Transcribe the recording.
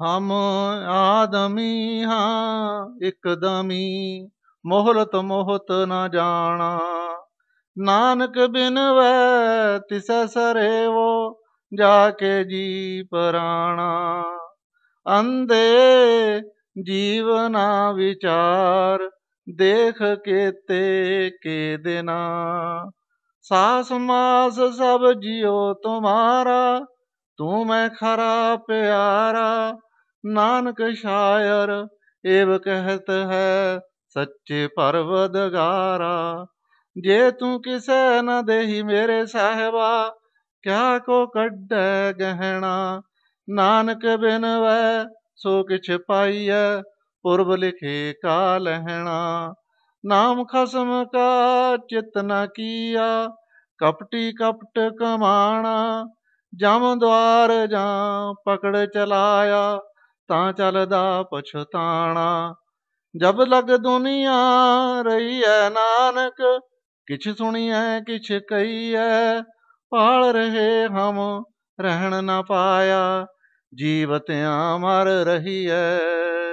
ਹਮ ਆਦਮੀ ਹਾਂ ਇਕਦਮੀ ਮੋਹਲਤ ਮੋਹਤ ਨਾ ਜਾਣਾ ਨਾਨਕ ਬਿਨ ਵੈ ਤਿਸੈ ਸਰੇਵੋ ਜਾ ਕੇ ਜੀ ਪਰਾਣਾ ਅੰਦੇ ਜੀਵਨਾ ਵਿਚਾਰ ਦੇਖ ਕੇ ਤੇ ਕੇ ਦੇਨਾ ਸਾਸ ਮਾਸ ਸਭ ਜਿਉ ਤੁਮਾਰਾ ਤੂੰ ਮੈਂ ਖਰਾ ਪਿਆਰਾ ਨਾਨਕ ਸ਼ਾਇਰ ਏਵ ਕਹਿਤ ਹੈ ਸੱਚੇ ਪਰਵਦਗਾਰਾ ਜੇ ਤੂੰ ਕਿਸੇ ਨ ਦੇਹੀ ਮੇਰੇ ਸਹਿਬਾ ਕਿਆ ਕੋ ਕੱਢੈ ਗਹਿਣਾ ਨਾਨਕ ਬਿਨ ਵੈ ਸੋ ਕਿਛ ਪਾਈਐ ਪੁਰਬ ਲਿਖੇ ਕਾ ਲਹਿਣਾ ਨਾਮ ਖਸਮ ਕਾ ਚਿਤ ਨ ਕੀਆ ਕਪਟੀ ਕਪਟ ਕਮਾਣਾ ਜਮ ਦਵਾਰ ਜਾਂ ਪਕੜ ਚਲਾਇਆ ਤਾਂ ਚੱਲਦਾ ਪਛਤਾਣਾ ਜਬ ਲਗ ਦੁਨੀਆ ਰਹੀ ਐ ਨਾਨਕ ਕਿਛ ਸੁਣੀਐ ਕਿਛ ਐ ਪਾਲ ਰਹੇ ਹਮ ਰਹਿਣ ਨਾ ਪਾਇਆ ਜੀਵਤਿਆਂ ਮਰ ਰਹੀ ਐ